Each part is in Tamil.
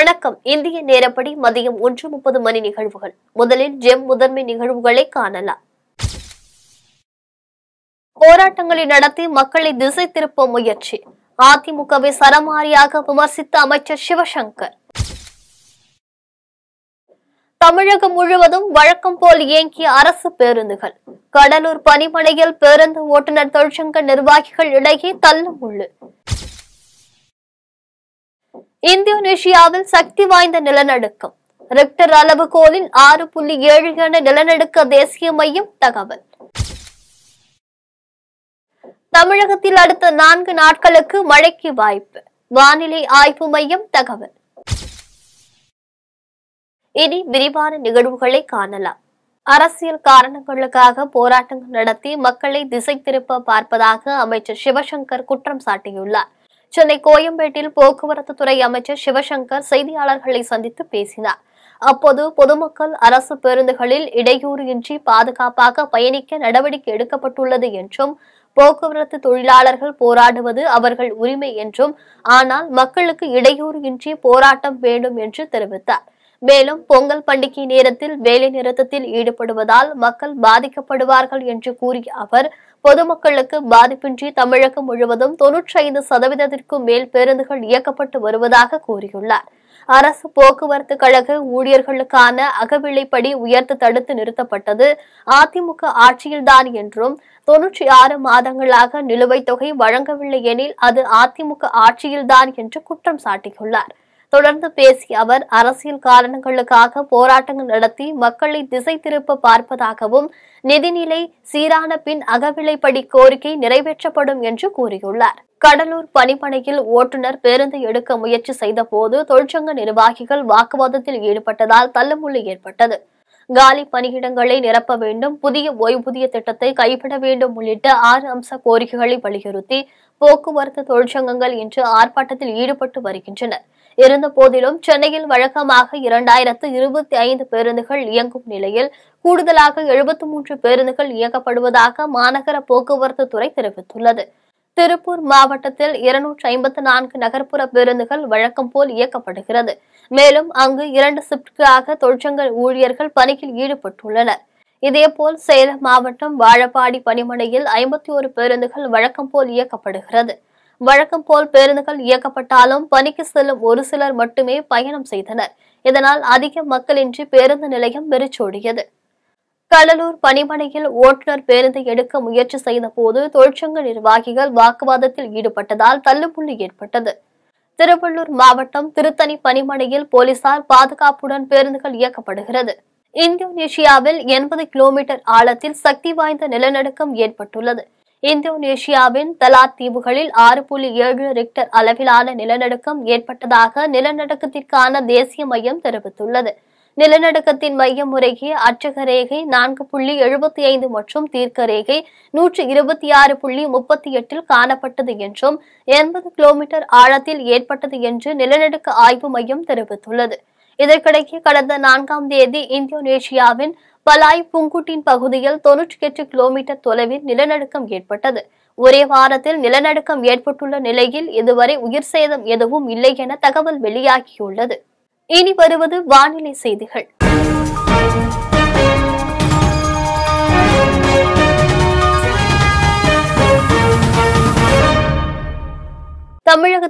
வணக்கம் இந்திய நேரப்படி மதியம் ஒன்று முப்பது மணி நிகழ்வுகள் முதலில் ஜெம் முதன்மை நிகழ்வுகளை காணலாம் போராட்டங்களை நடத்தி மக்களை திசை திருப்ப முயற்சி அதிமுகவை சரமாரியாக விமர்சித்த அமைச்சர் சிவசங்கர் தமிழகம் முழுவதும் வழக்கம் போல் இயங்கிய அரசு பேருந்துகள் கடலூர் பனிமனையில் பேருந்து ஓட்டுநர் தொழிற்சங்க நிர்வாகிகள் இடையே தள்ளும் உள்ளு இந்தோனேஷியாவில் சக்தி வாய்ந்த நிலநடுக்கம் ரிக்டர் அளவுகோலின் ஆறு புள்ளி ஏழு என நிலநடுக்க தேசிய மையம் தகவல் தமிழகத்தில் அடுத்த நான்கு நாட்களுக்கு மழைக்கு வாய்ப்பு வானிலை ஆய்வு மையம் தகவல் இனி விரிவான நிகழ்வுகளை காணலாம் அரசியல் காரணங்களுக்காக போராட்டங்கள் நடத்தி மக்களை திசை திருப்ப பார்ப்பதாக அமைச்சர் சிவசங்கர் குற்றம் சாட்டியுள்ளார் சென்னை கோயம்பேட்டில் போக்குவரத்து துறை அமைச்சர் சிவசங்கர் செய்தியாளர்களை சந்தித்து பேசினார் அப்போது பொதுமக்கள் அரசு பேருந்துகளில் இடையூறின்றி பாதுகாப்பாக பயணிக்க நடவடிக்கை எடுக்கப்பட்டுள்ளது என்றும் போக்குவரத்து தொழிலாளர்கள் போராடுவது அவர்கள் உரிமை என்றும் ஆனால் மக்களுக்கு இன்றி போராட்டம் வேண்டும் என்று தெரிவித்தார் மேலும் பொங்கல் பண்டிகை நேரத்தில் வேலை நிறுத்தத்தில் ஈடுபடுவதால் மக்கள் பாதிக்கப்படுவார்கள் என்று கூறிய அவர் பொதுமக்களுக்கு பாதிப்பின்றி தமிழகம் முழுவதும் தொன்னூற்றி ஐந்து சதவீதத்திற்கும் மேல் பேருந்துகள் இயக்கப்பட்டு வருவதாக கூறியுள்ளார் அரசு போக்குவரத்து கழக ஊழியர்களுக்கான அகவிலைப்படி உயர்த்து தடுத்து நிறுத்தப்பட்டது அதிமுக ஆட்சியில்தான் என்றும் தொன்னூற்றி ஆறு மாதங்களாக நிலுவைத் தொகை வழங்கவில்லை எனில் அது அதிமுக ஆட்சியில்தான் என்று குற்றம் சாட்டியுள்ளார் தொடர்ந்து பேசிய அவர் அரசியல் காரணங்களுக்காக போராட்டங்கள் நடத்தி மக்களை திசை திருப்ப பார்ப்பதாகவும் நிதிநிலை சீரான பின் அகவிலைப்படி கோரிக்கை நிறைவேற்றப்படும் என்று கூறியுள்ளார் கடலூர் பணிப்படையில் ஓட்டுநர் பேருந்து எடுக்க முயற்சி செய்த போது தொழிற்சங்க நிர்வாகிகள் வாக்குவாதத்தில் ஈடுபட்டதால் தள்ளுமுள்ளு ஏற்பட்டது காலி பணியிடங்களை நிரப்ப வேண்டும் புதிய ஓய்வூதிய திட்டத்தை கைவிட வேண்டும் உள்ளிட்ட ஆறு அம்ச கோரிக்கைகளை வலியுறுத்தி போக்குவரத்து தொழிற்சங்கங்கள் இன்று ஆர்ப்பாட்டத்தில் ஈடுபட்டு வருகின்றனர் இருந்த போதிலும் சென்னையில் வழக்கமாக இரண்டாயிரத்து இருபத்தி ஐந்து பேருந்துகள் இயங்கும் நிலையில் கூடுதலாக எழுபத்தி மூன்று பேருந்துகள் இயக்கப்படுவதாக மாநகர போக்குவரத்து துறை தெரிவித்துள்ளது திருப்பூர் மாவட்டத்தில் இருநூற்றி ஐம்பத்தி நான்கு நகர்ப்புற பேருந்துகள் வழக்கம் போல் இயக்கப்படுகிறது மேலும் அங்கு இரண்டு சிப்டுக்காக தொழிற்சங்க ஊழியர்கள் பணியில் ஈடுபட்டுள்ளனர் இதேபோல் சேலம் மாவட்டம் வாழப்பாடி பணிமனையில் ஐம்பத்தி ஒரு பேருந்துகள் வழக்கம் போல் இயக்கப்படுகிறது வழக்கம் போல் பேருந்துகள் இயக்கப்பட்டாலும் பணிக்கு செல்லும் ஒரு சிலர் மட்டுமே பயணம் செய்தனர் இதனால் அதிக மக்களின்றி பேருந்து நிலையம் வெறிச்சோடியது கடலூர் பணிமனையில் ஓட்டுநர் பேருந்தை எடுக்க முயற்சி செய்த போது தொழிற்சங்க நிர்வாகிகள் வாக்குவாதத்தில் ஈடுபட்டதால் தள்ளுபுள்ளி ஏற்பட்டது திருவள்ளூர் மாவட்டம் திருத்தணி பணிமனையில் போலீசார் பாதுகாப்புடன் பேருந்துகள் இயக்கப்படுகிறது இந்தோனேஷியாவில் எண்பது கிலோமீட்டர் ஆழத்தில் சக்தி வாய்ந்த நிலநடுக்கம் ஏற்பட்டுள்ளது இந்தோனேஷியாவின் தலாத் தீவுகளில் ஆறு புள்ளி ஏழு ரிக்டர் அளவிலான நிலநடுக்கம் ஏற்பட்டதாக நிலநடுக்கத்திற்கான தேசிய மையம் தெரிவித்துள்ளது நிலநடுக்கத்தின் மையம் முறையே அச்சக ரேகை நான்கு புள்ளி எழுபத்தி ஐந்து மற்றும் தீர்க்க ரேகை நூற்றி இருபத்தி ஆறு புள்ளி முப்பத்தி எட்டில் காணப்பட்டது என்றும் எண்பது கிலோமீட்டர் ஆழத்தில் ஏற்பட்டது என்று நிலநடுக்க ஆய்வு மையம் தெரிவித்துள்ளது இதற்கிடையே கடந்த நான்காம் தேதி இந்தோனேஷியாவின் பலாய் புங்குட்டின் பகுதியில் தொன்னூற்றி எட்டு கிலோமீட்டர் தொலைவில் நிலநடுக்கம் ஏற்பட்டது ஒரே வாரத்தில் நிலநடுக்கம் ஏற்பட்டுள்ள நிலையில் இதுவரை உயிர் சேதம் எதுவும் இல்லை என தகவல் வெளியாகியுள்ளது இனி வருவது வானிலை செய்திகள்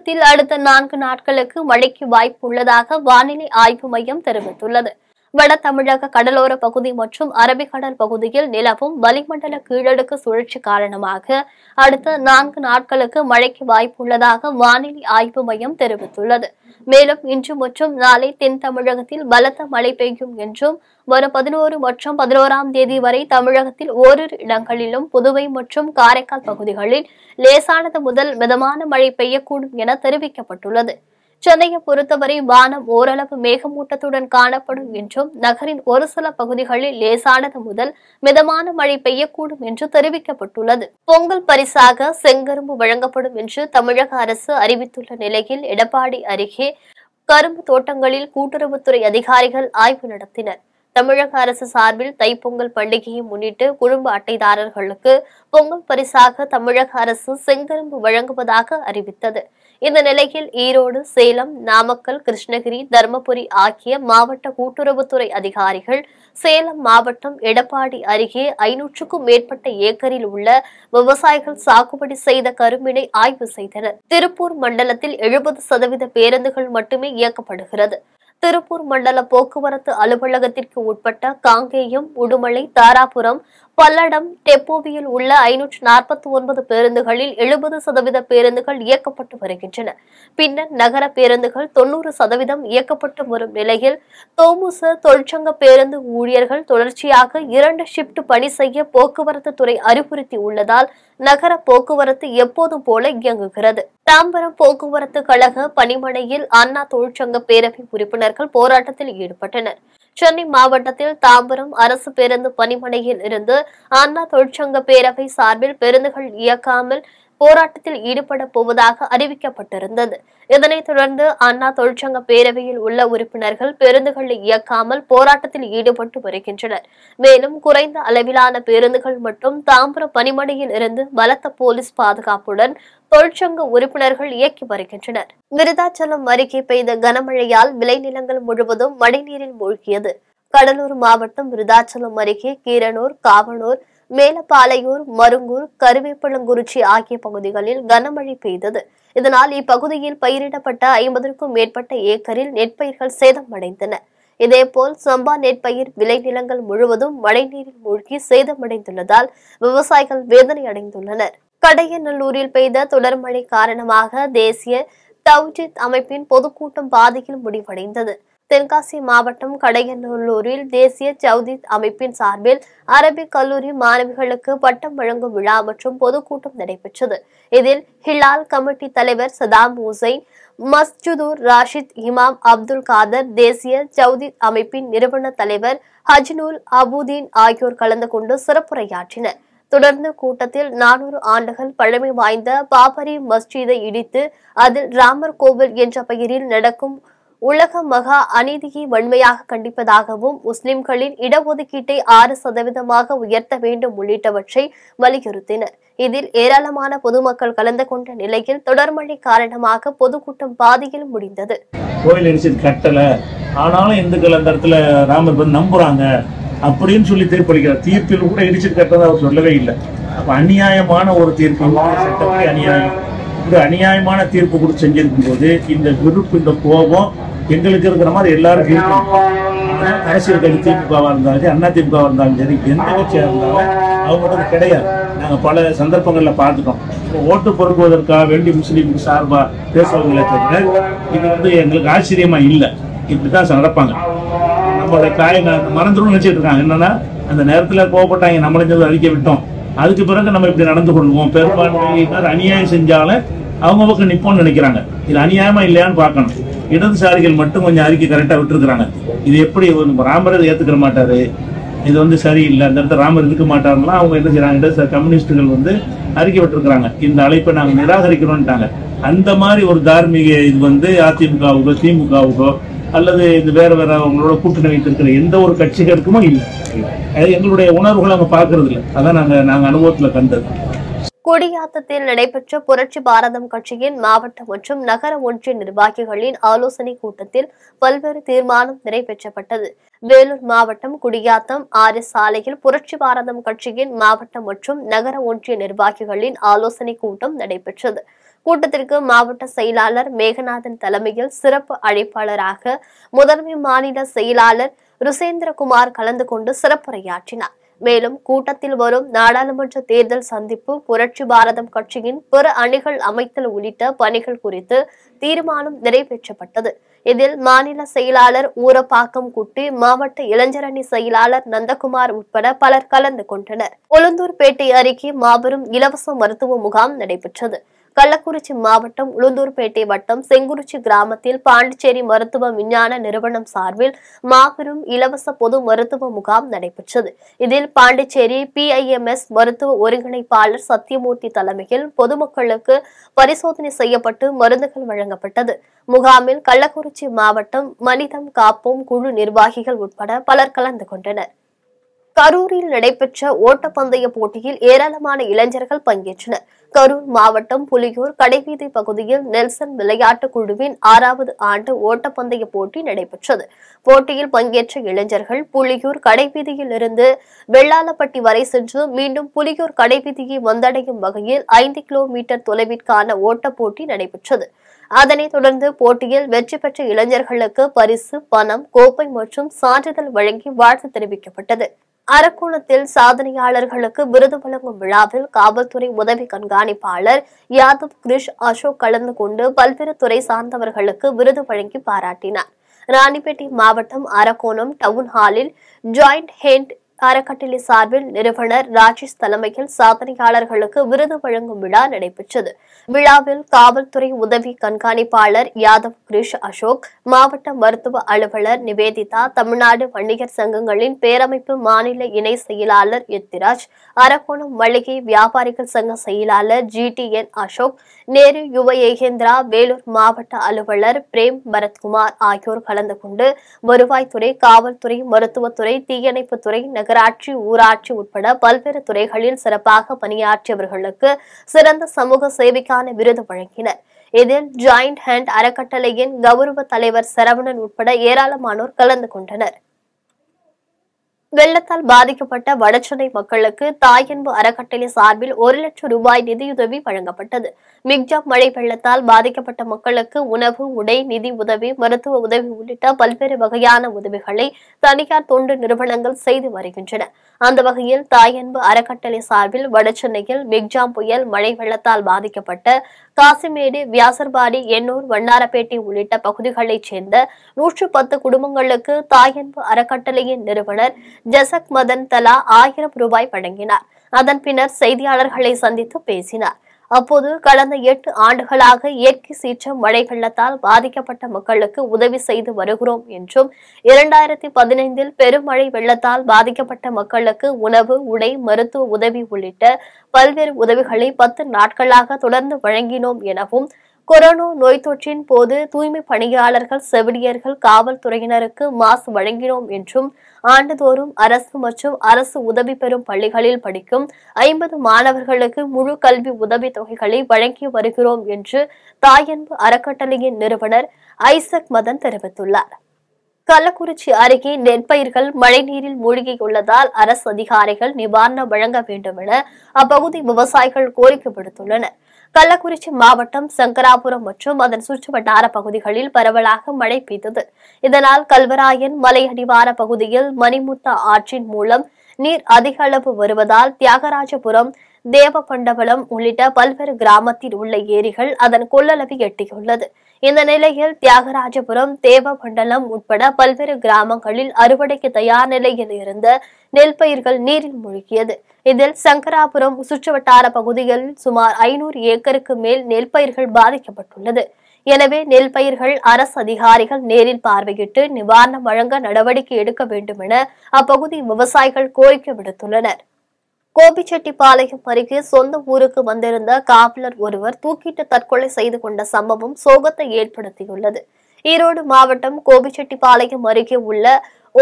தமிழகத்தில் அடுத்த நான்கு நாட்களுக்கு மழைக்கு வாய்ப்பு உள்ளதாக வானிலை ஆய்வு மையம் தெரிவித்துள்ளது வட தமிழக கடலோர பகுதி மற்றும் அரபிக்கடல் பகுதியில் நிலவும் வளிமண்டல கீழடுக்கு சுழற்சி காரணமாக அடுத்த நான்கு நாட்களுக்கு மழைக்கு வாய்ப்புள்ளதாக வானிலை ஆய்வு மையம் தெரிவித்துள்ளது மேலும் இன்று மற்றும் நாளை தென் தமிழகத்தில் பலத்த மழை பெய்யும் என்றும் வரும் பதினோரு மற்றும் பதினோராம் தேதி வரை தமிழகத்தில் ஓரிரு இடங்களிலும் புதுவை மற்றும் காரைக்கால் பகுதிகளில் லேசானது முதல் மிதமான மழை பெய்யக்கூடும் என தெரிவிக்கப்பட்டுள்ளது சென்னையை பொறுத்தவரை வானம் ஓரளவு மேகமூட்டத்துடன் காணப்படும் என்றும் நகரின் ஒரு சில பகுதிகளில் லேசானது முதல் மிதமான மழை பெய்யக்கூடும் என்று தெரிவிக்கப்பட்டுள்ளது பொங்கல் பரிசாக செங்கரும்பு வழங்கப்படும் என்று தமிழக அரசு அறிவித்துள்ள நிலையில் எடப்பாடி அருகே கரும்பு தோட்டங்களில் கூட்டுறவுத்துறை அதிகாரிகள் ஆய்வு நடத்தினர் தமிழக அரசு சார்பில் தைப்பொங்கல் பண்டிகையை முன்னிட்டு குடும்ப அட்டைதாரர்களுக்கு பொங்கல் பரிசாக தமிழக அரசு செங்கரும்பு வழங்குவதாக அறிவித்தது இந்த நிலையில் ஈரோடு சேலம் நாமக்கல் கிருஷ்ணகிரி தருமபுரி ஆகிய மாவட்ட கூட்டுறவுத்துறை அதிகாரிகள் சேலம் மாவட்டம் எடப்பாடி அருகே ஐநூற்றுக்கும் மேற்பட்ட ஏக்கரில் உள்ள விவசாயிகள் சாகுபடி செய்த கரும்பினை ஆய்வு செய்தனர் திருப்பூர் மண்டலத்தில் எழுபது சதவீத பேருந்துகள் மட்டுமே இயக்கப்படுகிறது திருப்பூர் மண்டல போக்குவரத்து அலுவலகத்திற்கு உட்பட்ட காங்கேயம் உடுமலை தாராபுரம் பல்லடம் டெப்போவியில் உள்ள ஐநூற்று நாற்பத்தி ஒன்பது பேருந்துகளில் எழுபது சதவீத பேருந்துகள் இயக்கப்பட்டு வருகின்றன பின்னர் நகர பேருந்துகள் தொன்னூறு சதவீதம் இயக்கப்பட்டு வரும் நிலையில் தோமுச தொழிற்சங்க பேருந்து ஊழியர்கள் தொடர்ச்சியாக இரண்டு ஷிப்ட் பணி செய்ய போக்குவரத்து துறை அறிவுறுத்தி உள்ளதால் நகர போக்குவரத்து எப்போதும் போல இயங்குகிறது தாம்பரம் போக்குவரத்து கழக பணிமனையில் அண்ணா தொழிற்சங்க பேரவை உறுப்பினர்கள் போராட்டத்தில் ஈடுபட்டனர் சென்னை மாவட்டத்தில் தாம்பரம் அரசு பேருந்து பணிமனையில் இருந்து அண்ணா தொழிற்சங்க பேரவை சார்பில் பேருந்துகள் இயக்காமல் போராட்டத்தில் ஈடுபட போவதாக அறிவிக்கப்பட்டிருந்தது இதனைத் தொடர்ந்து அண்ணா தொழிற்சங்க பேரவையில் உள்ள உறுப்பினர்கள் பேருந்துகளை இயக்காமல் போராட்டத்தில் ஈடுபட்டு வருகின்றனர் மேலும் குறைந்த அளவிலான பேருந்துகள் மட்டும் தாம்பரம் பணிமனையில் இருந்து பலத்த போலீஸ் பாதுகாப்புடன் தொழிற்சங்க உறுப்பினர்கள் இயக்கி வருகின்றனர் விருதாச்சலம் அருகே பெய்த கனமழையால் விளைநிலங்கள் முழுவதும் மழைநீரில் மூழ்கியது கடலூர் மாவட்டம் விருதாச்சலம் அருகே கீரனூர் காவனூர் மேலப்பாளையூர் மருங்கூர் கருவேப்பழங்குறிச்சி ஆகிய பகுதிகளில் கனமழை பெய்தது இதனால் இப்பகுதியில் பயிரிடப்பட்ட ஐம்பதற்கும் மேற்பட்ட ஏக்கரில் நெற்பயிர்கள் சேதமடைந்தன இதேபோல் சம்பா நெற்பயிர் விளைநிலங்கள் முழுவதும் மழைநீரில் மூழ்கி சேதமடைந்துள்ளதால் விவசாயிகள் வேதனை அடைந்துள்ளனர் கடையநல்லூரில் பெய்த தொடர் மழை காரணமாக தேசிய தவ்ஜித் அமைப்பின் பொதுக்கூட்டம் பாதியில் முடிவடைந்தது தென்காசி மாவட்டம் கடையநல்லூரில் தேசிய சவுதித் அமைப்பின் சார்பில் அரபிக் கல்லூரி மாணவிகளுக்கு பட்டம் வழங்கும் விழா மற்றும் பொதுக்கூட்டம் நடைபெற்றது இதில் ஹிலால் கமிட்டி தலைவர் சதாம் ஹுசைன் மஸ்ஜுதூர் ராஷித் இமாம் அப்துல் காதர் தேசிய சவுதித் அமைப்பின் நிறுவன தலைவர் ஹஜ்னுல் அபுதீன் ஆகியோர் கலந்து கொண்டு சிறப்புரையாற்றினர் தொடர்ந்து கூட்டத்தில் நானூறு ஆண்டுகள் பழமை வாய்ந்த பாபரி மஸ்ஜிதை இடித்து அதில் ராமர் கோவில் என்ற பெயரில் நடக்கும் உலக மகா அநீதியை வன்மையாக கண்டிப்பதாகவும் முஸ்லிம்களின் இடஒதுக்கீட்டை ஆறு சதவீதமாக உயர்த்த வேண்டும் உள்ளிட்டவற்றை வலியுறுத்தினர் இதில் ஏராளமான பொதுமக்கள் கலந்து கொண்ட நிலையில் தொடர்மழை காரணமாக பொதுக்கூட்டம் பாதியில் முடிந்தது கோயில் கட்டல ஆனாலும் இந்துக்கள் அந்த இடத்துல ராமர் நம்புறாங்க அப்படின்னு சொல்லி தீர்ப்பளிக்கிறார் தீர்ப்பில் கூட இடிச்சு கட்டதை அவர் சொல்லவே இல்லை அப்போ அநியாயமான ஒரு தீர்ப்பு சட்டத்தை அநியாயம் ஒரு அநியாயமான தீர்ப்பு கூட செஞ்சிருக்கும் போது இந்த விருப்பு இந்த கோபம் எங்களுக்கு இருக்கிற மாதிரி எல்லாரும் இருக்கும் அரசியல் கட்சி திமுகவாக இருந்தாலும் அண்ணா திமுகவாக இருந்தாலும் சரி எந்த கட்சியாக இருந்தாலும் அவங்களுக்கு கிடையாது நாங்கள் பல சந்தர்ப்பங்களில் பார்த்துட்டோம் ஓட்டு பொறுப்புவதற்காக வேண்டி முஸ்லீமுக்கு சார்பாக பேசுவாங்களே தவிர இது வந்து எங்களுக்கு ஆச்சரியமாக இல்லை இப்படி தான் நடப்பாங்க இப்போ அதை காய மறந்துடும் நினச்சிட்டு இருக்காங்க என்னன்னா அந்த நேரத்தில் கோவப்பட்டாங்க நம்மளைஞ்சது அழிக்க விட்டோம் அதுக்கு பிறகு நம்ம இப்படி நடந்து கொள்வோம் பெரும்பான்மையினர் அநியாயம் செஞ்சாலும் அவங்க பக்கம் நிற்போம்னு நினைக்கிறாங்க இது அநியாயமா இல்லையான்னு பார்க்கணும் இடதுசாரிகள் மட்டும் கொஞ்சம் அறிக்கை கரெக்டாக விட்டுருக்குறாங்க இது எப்படி ராமர் இதை ஏற்றுக்கிற மாட்டாரு இது வந்து சரியில்லை அந்த இடத்துல ராமர் இருக்க மாட்டாருன்னா அவங்க என்ன செய்யறாங்க கம்யூனிஸ்டுகள் வந்து அறிக்கை விட்டுருக்குறாங்க இந்த அழைப்பை நாங்கள் நிராகரிக்கணும்ட்டாங்க அந்த மாதிரி ஒரு தார்மீக இது வந்து அதிமுகவுக்கோ திமுகவுக்கோ அல்லது இது வேற வேற அவங்களோட கூட்டணி வைத்திருக்கிற எந்த ஒரு கட்சிகளுக்குமோ இல்லை எங்களுடைய உணர்வுகளை அவங்க பாக்குறது இல்லை அதான் நாங்க நாங்க அனுபவத்துல கண்டது கொடியாத்தத்தில் நடைபெற்ற புரட்சி பாரதம் கட்சியின் மாவட்ட மற்றும் நகர ஒன்றிய நிர்வாகிகளின் ஆலோசனை கூட்டத்தில் பல்வேறு தீர்மானம் நிறைவேற்றப்பட்டது வேலூர் மாவட்டம் குடியாத்தம் ஆர் எஸ் சாலையில் புரட்சி பாரதம் கட்சியின் மாவட்ட மற்றும் நகர ஒன்றிய நிர்வாகிகளின் ஆலோசனை கூட்டம் நடைபெற்றது கூட்டத்திற்கு மாவட்ட செயலாளர் மேகநாதன் தலைமையில் சிறப்பு அழைப்பாளராக முதன்மை மாநில செயலாளர் ருசேந்திரகுமார் கலந்து கொண்டு சிறப்புரையாற்றினார் மேலும் கூட்டத்தில் வரும் நாடாளுமன்ற தேர்தல் சந்திப்பு புரட்சி பாரதம் கட்சியின் பிற அணிகள் அமைத்தல் உள்ளிட்ட பணிகள் குறித்து தீர்மானம் நிறைவேற்றப்பட்டது இதில் மாநில செயலாளர் ஊரப்பாக்கம் குட்டி மாவட்ட இளைஞரணி செயலாளர் நந்தகுமார் உட்பட பலர் கலந்து கொண்டனர் உளுந்தூர்பேட்டை அருகே மாபெரும் இலவச மருத்துவ முகாம் நடைபெற்றது கள்ளக்குறிச்சி மாவட்டம் உளுந்தூர்பேட்டை வட்டம் செங்குறிச்சி கிராமத்தில் பாண்டிச்சேரி மருத்துவ விஞ்ஞான நிறுவனம் சார்பில் மாபெரும் இலவச பொது மருத்துவ முகாம் நடைபெற்றது இதில் பாண்டிச்சேரி பிஐஎம்எஸ் மருத்துவ ஒருங்கிணைப்பாளர் சத்தியமூர்த்தி தலைமையில் பொதுமக்களுக்கு பரிசோதனை செய்யப்பட்டு மருந்துகள் வழங்கப்பட்டது முகாமில் கள்ளக்குறிச்சி மாவட்டம் மனிதம் காப்போம் குழு நிர்வாகிகள் உட்பட பலர் கலந்து கொண்டனர் கரூரில் நடைபெற்ற ஓட்டப்பந்தய போட்டியில் ஏராளமான இளைஞர்கள் பங்கேற்றனர் கரூர் மாவட்டம் புலியூர் கடைவீதி பகுதியில் நெல்சன் விளையாட்டு குழுவின் ஆறாவது ஆண்டு ஓட்டப்பந்தய போட்டி நடைபெற்றது போட்டியில் பங்கேற்ற இளைஞர்கள் புலியூர் கடைவீதியில் இருந்து வெள்ளாலப்பட்டி வரை சென்று மீண்டும் புலியூர் கடைவீதியை வந்தடையும் வகையில் ஐந்து கிலோமீட்டர் தொலைவிற்கான ஓட்டப் போட்டி நடைபெற்றது அதனைத் தொடர்ந்து போட்டியில் வெற்றி பெற்ற இளைஞர்களுக்கு பரிசு பணம் கோப்பை மற்றும் சான்றிதழ் வழங்கி வாழ்த்து தெரிவிக்கப்பட்டது அரக்கோணத்தில் சாதனையாளர்களுக்கு விருது வழங்கும் விழாவில் காவல்துறை உதவி கண்காணிப்பாளர் யாதவ் கிரிஷ் அசோக் கலந்து கொண்டு பல்வேறு துறை சார்ந்தவர்களுக்கு விருது வழங்கி பாராட்டினார் ராணிப்பேட்டை மாவட்டம் அரக்கோணம் டவுன் ஹாலில் ஜாயிண்ட் ஹேண்ட் அறக்கட்டளை சார்பில் நிறுவனர் ராஜேஷ் தலைமையில் சாதனையாளர்களுக்கு விருது வழங்கும் விழா நடைபெற்றது விழாவில் காவல்துறை உதவி கண்காணிப்பாளர் யாதவ் கிரிஷ் அசோக் மாவட்ட மருத்துவ அலுவலர் நிவேதிதா தமிழ்நாடு வணிகர் சங்கங்களின் பேரமைப்பு மாநில இணை செயலாளர் எத்திராஜ் அரக்கோணம் மளிகை வியாபாரிகள் சங்க செயலாளர் G T N Ashok Nehru Yuva Ekendra Vellore மாவட்ட அலுவலர் பிரேம் பரத்குமார் ஆகியோர் கலந்து கொண்டு வருவாய்த்துறை காவல்துறை மருத்துவத்துறை தீயணைப்புத்துறை நகர் நகராட்சி ஊராட்சி உட்பட பல்வேறு துறைகளில் சிறப்பாக பணியாற்றியவர்களுக்கு சிறந்த சமூக சேவைக்கான விருது வழங்கினர் இதில் ஜாயிண்ட் ஹேண்ட் அறக்கட்டளையின் கௌரவ தலைவர் சரவணன் உட்பட ஏராளமானோர் கலந்து கொண்டனர் வெள்ளத்தால் பாதிக்கப்பட்ட வடசென்னை மக்களுக்கு தாயன்பு அறக்கட்டளை சார்பில் ஒரு லட்சம் ரூபாய் நிதியுதவி வழங்கப்பட்டது மிக்ஜாப் மழை வெள்ளத்தால் பாதிக்கப்பட்ட மக்களுக்கு உணவு உடை நிதி உதவி மருத்துவ உதவி உள்ளிட்ட பல்வேறு வகையான உதவிகளை தனியார் தொண்டு நிறுவனங்கள் செய்து வருகின்றன அந்த வகையில் தாயன்பு அறக்கட்டளை சார்பில் வடசென்னையில் மிக்ஜாம் புயல் மழை வெள்ளத்தால் பாதிக்கப்பட்ட காசிமேடு வியாசர்பாடி எண்ணூர் வண்ணாரப்பேட்டை உள்ளிட்ட பகுதிகளைச் சேர்ந்த நூற்று பத்து குடும்பங்களுக்கு தாயன்பு அறக்கட்டளையின் நிறுவனர் ஜசக் மதன் தலா ஆயிரம் ரூபாய் வழங்கினார் அதன் பின்னர் செய்தியாளர்களை சந்தித்து பேசினார் அப்போது கடந்த எட்டு ஆண்டுகளாக இயற்கை சீற்றம் மழை வெள்ளத்தால் பாதிக்கப்பட்ட மக்களுக்கு உதவி செய்து வருகிறோம் என்றும் இரண்டாயிரத்தி பதினைந்தில் பெருமழை வெள்ளத்தால் பாதிக்கப்பட்ட மக்களுக்கு உணவு உடை மருத்துவ உதவி உள்ளிட்ட பல்வேறு உதவிகளை பத்து நாட்களாக தொடர்ந்து வழங்கினோம் எனவும் கொரோனா நோய் தொற்றின் போது தூய்மை பணியாளர்கள் செவிலியர்கள் காவல்துறையினருக்கு மாசு வழங்கினோம் என்றும் ஆண்டுதோறும் அரசு மற்றும் அரசு உதவி பெறும் பள்ளிகளில் படிக்கும் ஐம்பது மாணவர்களுக்கு முழு கல்வி உதவித் தொகைகளை வழங்கி வருகிறோம் என்று தாயன்பு அறக்கட்டளையின் நிறுவனர் ஐசக் மதன் தெரிவித்துள்ளார் கள்ளக்குறிச்சி அருகே நெற்பயிர்கள் மழைநீரில் மூழ்கியுள்ளதால் அரசு அதிகாரிகள் நிவாரணம் வழங்க வேண்டும் என அப்பகுதி விவசாயிகள் கோரிக்கை விடுத்துள்ளனர் கள்ளக்குறிச்சி மாவட்டம் சங்கராபுரம் மற்றும் அதன் சுற்றுவட்டார பகுதிகளில் பரவலாக மழை பெய்தது இதனால் கல்வராயன் மலை அடிவார பகுதியில் மணிமுத்த ஆற்றின் மூலம் நீர் அதிக அளவு வருவதால் தியாகராஜபுரம் தேவபண்டவளம் உள்ளிட்ட பல்வேறு கிராமத்தில் உள்ள ஏரிகள் அதன் கொள்ளளவை எட்டியுள்ளது இந்த நிலையில் தியாகராஜபுரம் தேவமண்டலம் உட்பட பல்வேறு கிராமங்களில் அறுவடைக்கு தயார் நிலையில் இருந்த நெல் பயிர்கள் நீரில் மூழ்கியது இதில் சங்கராபுரம் சுற்றுவட்டார பகுதியில் சுமார் ஐநூறு ஏக்கருக்கு மேல் நெல் பயிர்கள் பாதிக்கப்பட்டுள்ளது எனவே நெல் பயிர்கள் அரசு அதிகாரிகள் நேரில் பார்வையிட்டு நிவாரணம் வழங்க நடவடிக்கை எடுக்க வேண்டும் என அப்பகுதி விவசாயிகள் கோரிக்கை விடுத்துள்ளனர் கோபிச்செட்டிப்பாளையம் அருகே சொந்த ஊருக்கு வந்திருந்த காவலர் ஒருவர் தூக்கிட்டு தற்கொலை செய்து கொண்ட சம்பவம் சோகத்தை ஏற்படுத்தியுள்ளது ஈரோடு மாவட்டம் கோபிச்செட்டிப்பாளையம் அருகே உள்ள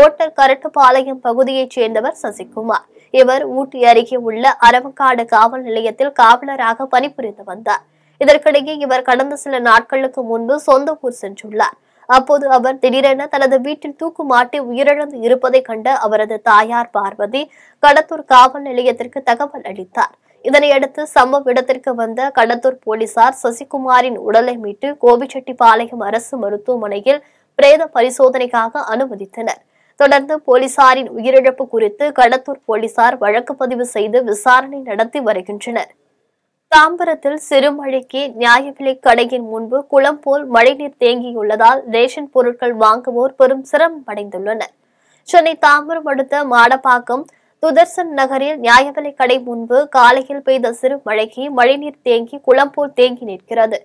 ஓட்டல் கரட்டுப்பாளையம் பகுதியைச் சேர்ந்தவர் சசிகுமார் இவர் ஊட்டி அருகே உள்ள அரவக்காடு காவல் நிலையத்தில் காவலராக பணிபுரிந்து வந்தார் இதற்கிடையே இவர் கடந்த சில நாட்களுக்கு முன்பு சொந்த ஊர் சென்றுள்ளார் அப்போது அவர் திடீரென தனது வீட்டில் தூக்கு மாட்டி உயிரிழந்து இருப்பதை கண்ட அவரது தாயார் பார்வதி கடத்தூர் காவல் நிலையத்திற்கு தகவல் அளித்தார் இதனையடுத்து சம்பவ இடத்திற்கு வந்த கடத்தூர் போலீசார் சசிகுமாரின் உடலை மீட்டு கோபிச்செட்டிப்பாளையம் அரசு மருத்துவமனையில் பிரேத பரிசோதனைக்காக அனுமதித்தனர் தொடர்ந்து போலீசாரின் உயிரிழப்பு குறித்து கடத்தூர் போலீசார் வழக்கு பதிவு செய்து விசாரணை நடத்தி வருகின்றனர் தாம்பரத்தில் சிறுமழைக்கு நியாய விலை கடையின் முன்பு குளம் போல் மழைநீர் தேங்கியுள்ளதால் ரேஷன் பொருட்கள் வாங்குவோர் பெரும் சிரமம் அடைந்துள்ளனர் சென்னை தாம்பரம் அடுத்த மாடப்பாக்கம் துதர்சன் நகரில் நியாய விலை கடை முன்பு காலையில் பெய்த சிறு மழைக்கு மழைநீர் தேங்கி குளம் போல் தேங்கி நிற்கிறது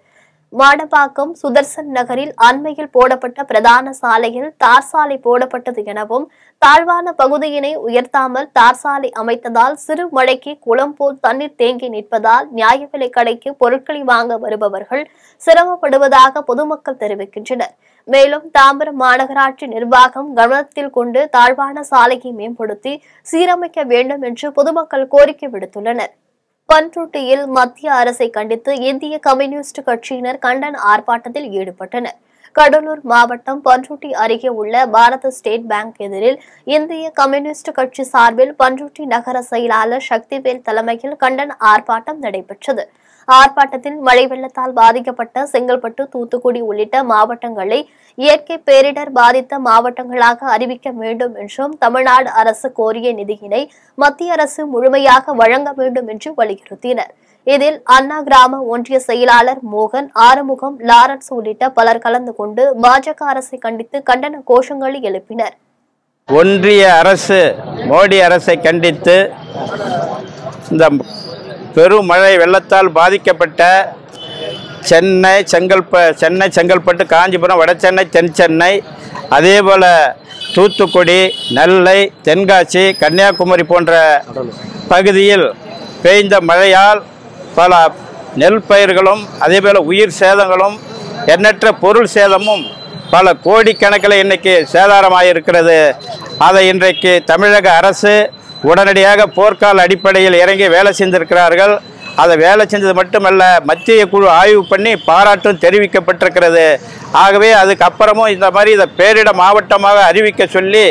வாடபாக்கம் சுதர்சன் நகரில் அண்மையில் போடப்பட்ட பிரதான சாலையில் தார் சாலை போடப்பட்டது எனவும் தாழ்வான பகுதியினை உயர்த்தாமல் தார் சாலை அமைத்ததால் சிறு மழைக்கு குளம் போல் தண்ணீர் தேங்கி நிற்பதால் நியாய விலை கடைக்கு பொருட்களை வாங்க வருபவர்கள் சிரமப்படுவதாக பொதுமக்கள் தெரிவிக்கின்றனர் மேலும் தாம்பரம் மாநகராட்சி நிர்வாகம் கவனத்தில் கொண்டு தாழ்வான சாலையை மேம்படுத்தி சீரமைக்க வேண்டும் என்று பொதுமக்கள் கோரிக்கை விடுத்துள்ளனர் பன்ருட்டியில் மத்திய அரசை கண்டித்து இந்திய கம்யூனிஸ்ட் கட்சியினர் கண்டன ஆர்ப்பாட்டத்தில் ஈடுபட்டனர் கடலூர் மாவட்டம் பன்ருட்டி அருகே உள்ள பாரத ஸ்டேட் பேங்க் எதிரில் இந்திய கம்யூனிஸ்ட் கட்சி சார்பில் பன்ருட்டி நகர செயலாளர் சக்திவேல் தலைமையில் கண்டன ஆர்ப்பாட்டம் நடைபெற்றது ஆர்ப்பாட்டத்தில் மழை வெள்ளத்தால் பாதிக்கப்பட்ட செங்கல்பட்டு தூத்துக்குடி உள்ளிட்ட மாவட்டங்களை இயற்கை பேரிடர் பாதித்த மாவட்டங்களாக அறிவிக்க வேண்டும் என்றும் தமிழ்நாடு அரசு கோரிய நிதியினை மத்திய அரசு முழுமையாக வழங்க வேண்டும் என்று வலியுறுத்தினர் இதில் அண்ணா கிராம ஒன்றிய செயலாளர் மோகன் ஆறுமுகம் லாரன்ஸ் உள்ளிட்ட பலர் கலந்து கொண்டு பாஜக அரசை கண்டித்து கண்டன கோஷங்களை எழுப்பினர் ஒன்றிய அரசு மோடி அரசை கண்டித்து இந்த பெருமழை வெள்ளத்தால் பாதிக்கப்பட்ட சென்னை செங்கல்ப சென்னை செங்கல்பட்டு காஞ்சிபுரம் வட சென்னை தென் சென்னை அதே தூத்துக்குடி நெல்லை தென்காசி கன்னியாகுமரி போன்ற பகுதியில் பெய்ந்த மழையால் பல நெல் பயிர்களும் அதேபோல் உயிர் சேதங்களும் எண்ணற்ற பொருள் சேதமும் பல கோடிக்கணக்கில் இன்றைக்கு சேதாரமாக இருக்கிறது அதை இன்றைக்கு தமிழக அரசு உடனடியாக போர்க்கால அடிப்படையில் இறங்கி வேலை செஞ்சிருக்கிறார்கள் அதை வேலை செஞ்சது மட்டுமல்ல மத்திய குழு ஆய்வு பண்ணி பாராட்டும் தெரிவிக்கப்பட்டிருக்கிறது ஆகவே அதுக்கப்புறமும் இந்த மாதிரி இதை பேரிட மாவட்டமாக அறிவிக்க சொல்லி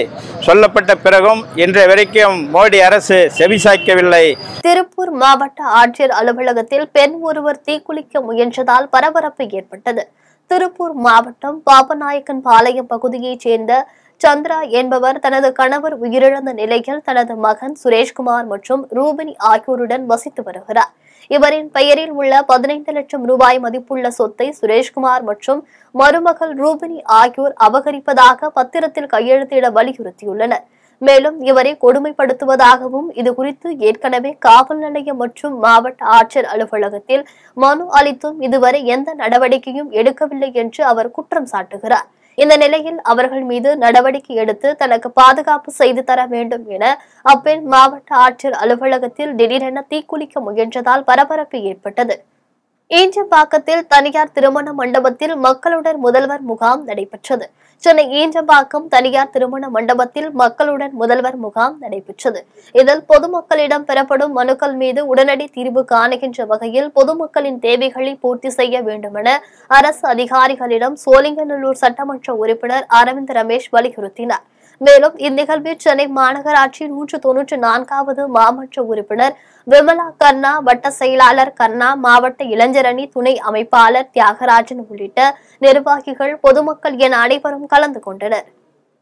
சொல்லப்பட்ட பிறகும் இன்றைய வரைக்கும் மோடி அரசு செவிசாய்க்கவில்லை திருப்பூர் மாவட்ட ஆட்சியர் அலுவலகத்தில் பெண் ஒருவர் தீக்குளிக்க முயன்றதால் பரபரப்பு ஏற்பட்டது திருப்பூர் மாவட்டம் பாபநாயக்கன் பாளையம் பகுதியைச் சேர்ந்த சந்திரா என்பவர் தனது கணவர் உயிரிழந்த நிலையில் தனது மகன் சுரேஷ்குமார் மற்றும் ரூபினி ஆகியோருடன் வசித்து வருகிறார் இவரின் பெயரில் உள்ள பதினைந்து லட்சம் ரூபாய் மதிப்புள்ள சொத்தை சுரேஷ்குமார் மற்றும் மருமகள் ரூபினி ஆகியோர் அபகரிப்பதாக பத்திரத்தில் கையெழுத்திட வலியுறுத்தியுள்ளனர் மேலும் இவரை கொடுமைப்படுத்துவதாகவும் இது குறித்து ஏற்கனவே காவல் நிலையம் மற்றும் மாவட்ட ஆட்சியர் அலுவலகத்தில் மனு அளித்தும் இதுவரை எந்த நடவடிக்கையும் எடுக்கவில்லை என்று அவர் குற்றம் சாட்டுகிறார் இந்த நிலையில் அவர்கள் மீது நடவடிக்கை எடுத்து தனக்கு பாதுகாப்பு செய்து தர வேண்டும் என அப்பெண் மாவட்ட ஆட்சியர் அலுவலகத்தில் திடீரென தீக்குளிக்க முயன்றதால் பரபரப்பு ஏற்பட்டது ஈஞ்சம்பாக்கத்தில் தனியார் திருமண மண்டபத்தில் மக்களுடன் முதல்வர் முகாம் நடைபெற்றது சென்னை ஈஞ்சம்பாக்கம் தனியார் திருமண மண்டபத்தில் மக்களுடன் முதல்வர் முகாம் நடைபெற்றது இதில் பொதுமக்களிடம் பெறப்படும் மனுக்கள் மீது உடனடி தீர்வு காணுகின்ற வகையில் பொதுமக்களின் தேவைகளை பூர்த்தி செய்ய வேண்டும் என அரசு அதிகாரிகளிடம் சோலிங்கநல்லூர் சட்டமன்ற உறுப்பினர் அரவிந்த் ரமேஷ் வலியுறுத்தினார் மேலும் இந்நிகழ்வில் சென்னை மாநகராட்சி நூற்று தொன்னூற்று நான்காவது மாமன்ற உறுப்பினர் விமலா கர்ணா வட்ட செயலாளர் கர்ணா மாவட்ட இளைஞரணி துணை அமைப்பாளர் தியாகராஜன் உள்ளிட்ட நிர்வாகிகள் பொதுமக்கள் என அனைவரும் கலந்து கொண்டனர்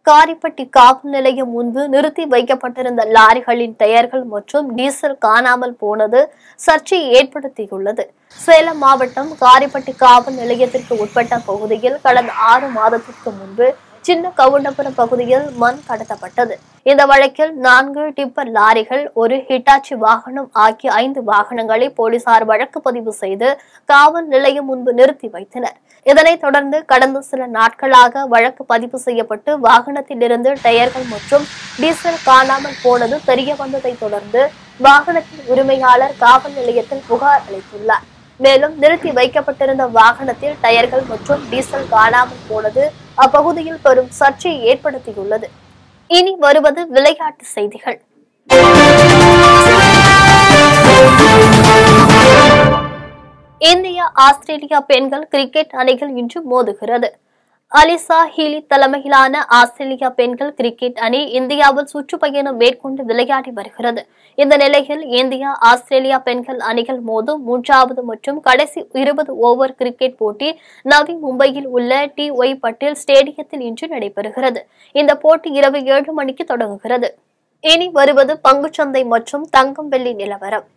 காரிப்பட்டி காவல் நிலையம் முன்பு நிறுத்தி வைக்கப்பட்டிருந்த லாரிகளின் டயர்கள் மற்றும் டீசல் காணாமல் போனது சர்ச்சை ஏற்படுத்தியுள்ளது சேலம் மாவட்டம் காரிப்பட்டி காவல் நிலையத்திற்கு உட்பட்ட பகுதியில் கடந்த ஆறு மாதத்திற்கு முன்பு சின்ன கவுண்டபுரம் பகுதியில் மண் கடத்தப்பட்டது இந்த வழக்கில் நான்கு டிப்பர் லாரிகள் ஒரு ஹிட்டாச்சி வாகனம் ஆகிய ஐந்து வாகனங்களை போலீசார் வழக்கு பதிவு செய்து காவல் நிலையம் முன்பு நிறுத்தி வைத்தனர் இதனைத் தொடர்ந்து கடந்த சில நாட்களாக வழக்கு பதிவு செய்யப்பட்டு வாகனத்திலிருந்து டயர்கள் மற்றும் டீசல் காணாமல் போனது தெரிய வந்ததை தொடர்ந்து வாகனத்தின் உரிமையாளர் காவல் நிலையத்தில் புகார் அளித்துள்ளார் மேலும் நிறுத்தி வைக்கப்பட்டிருந்த வாகனத்தில் டயர்கள் மற்றும் டீசல் காணாமல் போனது அப்பகுதியில் பெரும் சர்ச்சையை ஏற்படுத்தியுள்ளது இனி வருவது விளையாட்டு செய்திகள் இந்தியா ஆஸ்திரேலியா பெண்கள் கிரிக்கெட் அணிகள் இன்று மோதுகிறது அலிசா ஹீலி தலைமையிலான ஆஸ்திரேலியா பெண்கள் கிரிக்கெட் அணி இந்தியாவில் சுற்றுப்பயணம் மேற்கொண்டு விளையாடி வருகிறது இந்த நிலையில் இந்தியா ஆஸ்திரேலியா பெண்கள் அணிகள் மோதும் மூன்றாவது மற்றும் கடைசி இருபது ஓவர் கிரிக்கெட் போட்டி நவி மும்பையில் உள்ள டி ஒய் பட்டேல் ஸ்டேடியத்தில் இன்று நடைபெறுகிறது இந்த போட்டி இரவு ஏழு மணிக்கு தொடங்குகிறது இனி வருவது பங்குச்சந்தை மற்றும் தங்கம் வெள்ளி நிலவரம்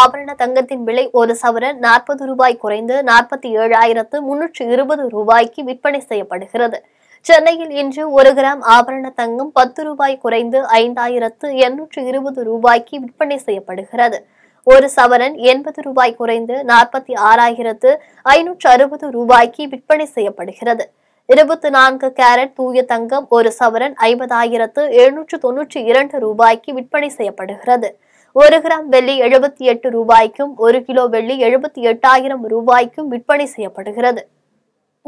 ஆபரண தங்கத்தின் விலை ஒரு சவர நாற்பது ரூபாய் குறைந்து நாற்பத்தி ஏழாயிரத்து முன்னூற்று இருபது ரூபாய்க்கு விற்பனை செய்யப்படுகிறது சென்னையில் இன்று ஒரு கிராம் ஆபரண தங்கம் பத்து ரூபாய் குறைந்து ஐந்தாயிரத்து எண்ணூற்று இருபது ரூபாய்க்கு விற்பனை செய்யப்படுகிறது ஒரு சவரன் எண்பது ரூபாய் குறைந்து நாற்பத்தி ஆறாயிரத்து ஐநூற்று அறுபது ரூபாய்க்கு விற்பனை செய்யப்படுகிறது இருபத்தி நான்கு கேரட் தூய தங்கம் ஒரு சவரன் ஐம்பதாயிரத்து எழுநூற்று தொன்னூற்றி இரண்டு ரூபாய்க்கு விற்பனை செய்யப்படுகிறது ஒரு கிராம் வெள்ளி எழுபத்தி எட்டு ரூபாய்க்கும் ஒரு கிலோ வெள்ளி எழுபத்தி எட்டாயிரம் ரூபாய்க்கும் விற்பனை செய்யப்படுகிறது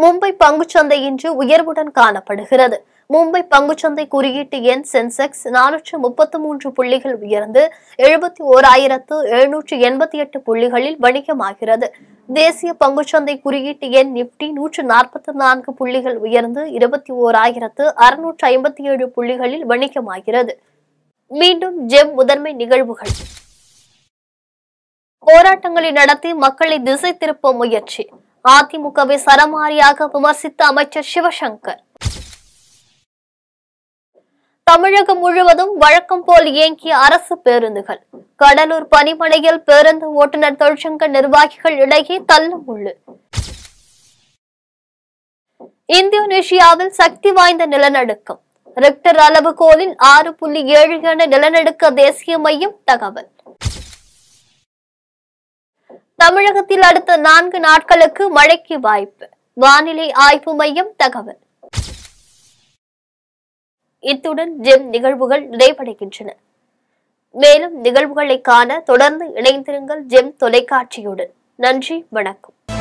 மும்பை பங்குச்சந்தை இன்று உயர்வுடன் காணப்படுகிறது மும்பை பங்குச்சந்தை குறியீட்டு எண் சென்செக்ஸ் நானூற்று முப்பத்து மூன்று புள்ளிகள் உயர்ந்து எழுபத்தி ஓராயிரத்து எழுநூற்று எண்பத்தி எட்டு புள்ளிகளில் வணிகமாகிறது தேசிய பங்குச்சந்தை குறியீட்டு எண் நிப்டி நூற்று நாற்பத்தி நான்கு புள்ளிகள் உயர்ந்து இருபத்தி ஓராயிரத்து அறுநூற்று ஐம்பத்தி ஏழு புள்ளிகளில் வணிகமாகிறது மீண்டும் ஜெம் முதன்மை நிகழ்வுகள் போராட்டங்களை நடத்தி மக்களை திசை திருப்ப முயற்சி அதிமுகவை சரமாரியாக விமர்சித்த அமைச்சர் சிவசங்கர் தமிழகம் முழுவதும் வழக்கம் போல் இயங்கிய அரசு பேருந்துகள் கடலூர் பனிமனையில் பேருந்து ஓட்டுநர் தொழிற்சங்க நிர்வாகிகள் இடையே தள்ளும் உள்ளு இந்தோனேஷியாவில் சக்தி வாய்ந்த நிலநடுக்கம் ரிக்டர் அளவுகோலின் ஆறு புள்ளி ஏழு என நிலநடுக்க தேசிய மையம் தகவல் தமிழகத்தில் அடுத்த நான்கு நாட்களுக்கு மழைக்கு வாய்ப்பு வானிலை ஆய்வு மையம் தகவல் இத்துடன் ஜெம் நிகழ்வுகள் நிறைவடைகின்றன மேலும் நிகழ்வுகளை காண தொடர்ந்து இணைந்திருங்கள் ஜெம் தொலைக்காட்சியுடன் நன்றி வணக்கம்